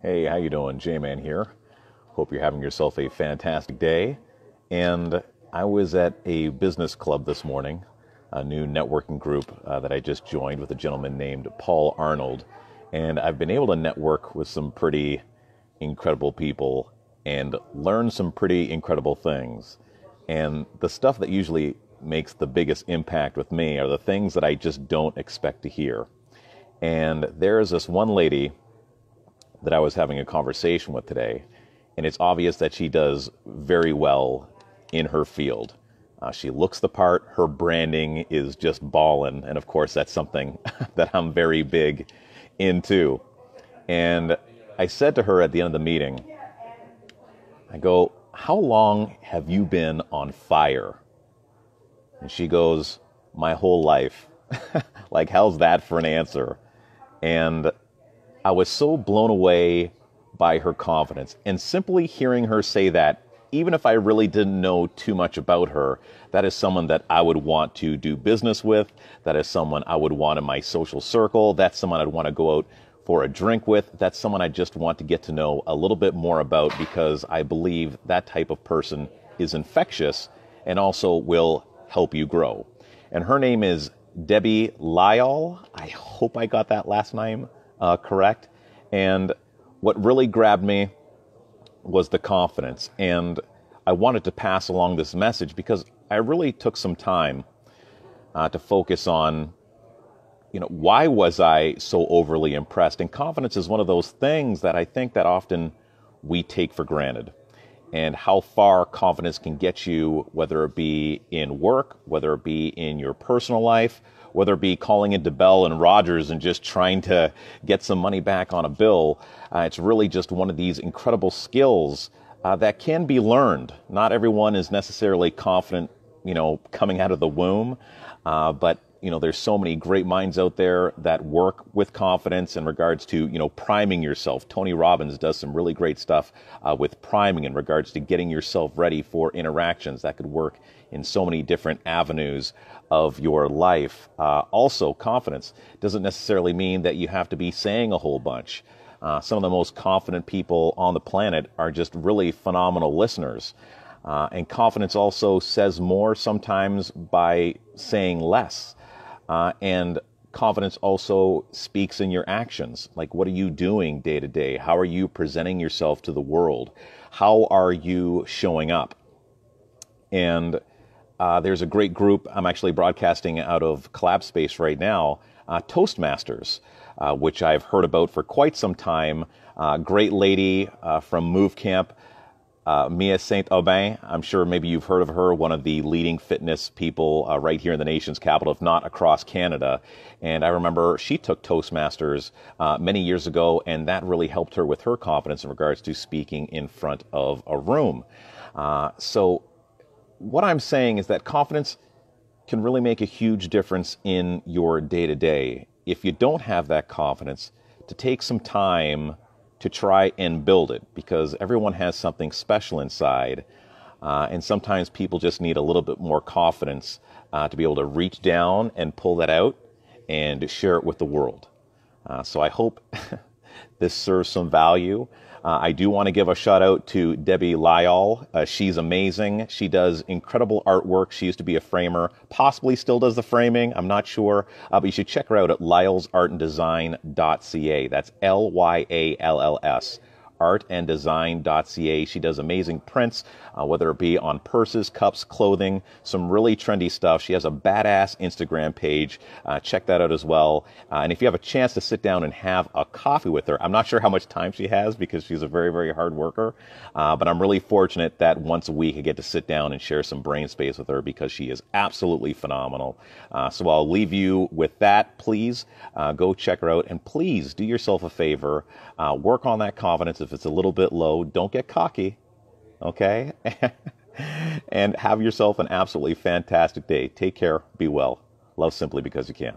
Hey, how you doing? J-Man here. Hope you're having yourself a fantastic day. And I was at a business club this morning, a new networking group uh, that I just joined with a gentleman named Paul Arnold, and I've been able to network with some pretty incredible people and learn some pretty incredible things. And the stuff that usually makes the biggest impact with me are the things that I just don't expect to hear. And there is this one lady that I was having a conversation with today, and it's obvious that she does very well in her field. Uh, she looks the part. Her branding is just ballin', and of course, that's something that I'm very big into. And I said to her at the end of the meeting, I go, "How long have you been on fire?" And she goes, "My whole life." like, how's that for an answer? And I was so blown away by her confidence. And simply hearing her say that, even if I really didn't know too much about her, that is someone that I would want to do business with. That is someone I would want in my social circle. That's someone I'd want to go out for a drink with. That's someone I just want to get to know a little bit more about because I believe that type of person is infectious and also will help you grow. And her name is Debbie Lyall. I hope I got that last name uh, correct. And what really grabbed me was the confidence. And I wanted to pass along this message because I really took some time uh, to focus on, you know, why was I so overly impressed? And confidence is one of those things that I think that often we take for granted and how far confidence can get you, whether it be in work, whether it be in your personal life, whether it be calling into Bell and Rogers and just trying to get some money back on a bill. Uh, it's really just one of these incredible skills uh, that can be learned. Not everyone is necessarily confident, you know, coming out of the womb, uh, but you know, there's so many great minds out there that work with confidence in regards to, you know, priming yourself. Tony Robbins does some really great stuff uh, with priming in regards to getting yourself ready for interactions that could work in so many different avenues of your life. Uh, also, confidence doesn't necessarily mean that you have to be saying a whole bunch. Uh, some of the most confident people on the planet are just really phenomenal listeners. Uh, and confidence also says more sometimes by saying less. Uh, and confidence also speaks in your actions. Like, what are you doing day to day? How are you presenting yourself to the world? How are you showing up? And uh, there's a great group I'm actually broadcasting out of Collab Space right now, uh, Toastmasters, uh, which I've heard about for quite some time. Uh, great lady uh, from Move Camp uh, Mia Saint Aubin, I'm sure maybe you've heard of her, one of the leading fitness people uh, right here in the nation's capital, if not across Canada. And I remember she took Toastmasters uh, many years ago, and that really helped her with her confidence in regards to speaking in front of a room. Uh, so, what I'm saying is that confidence can really make a huge difference in your day to day. If you don't have that confidence, to take some time to try and build it because everyone has something special inside. Uh, and sometimes people just need a little bit more confidence uh, to be able to reach down and pull that out and share it with the world. Uh, so I hope this serves some value. Uh, I do want to give a shout out to Debbie Lyall. Uh, she's amazing. She does incredible artwork. She used to be a framer, possibly still does the framing. I'm not sure. Uh, but you should check her out at lyallsartanddesign.ca. That's L Y A L L S artanddesign.ca. She does amazing prints, uh, whether it be on purses, cups, clothing, some really trendy stuff. She has a badass Instagram page. Uh, check that out as well. Uh, and if you have a chance to sit down and have a coffee with her, I'm not sure how much time she has because she's a very, very hard worker. Uh, but I'm really fortunate that once a week I get to sit down and share some brain space with her because she is absolutely phenomenal. Uh, so I'll leave you with that. Please uh, go check her out and please do yourself a favor. work on that confidence if it's a little bit low, don't get cocky, okay? and have yourself an absolutely fantastic day. Take care, be well. Love simply because you can.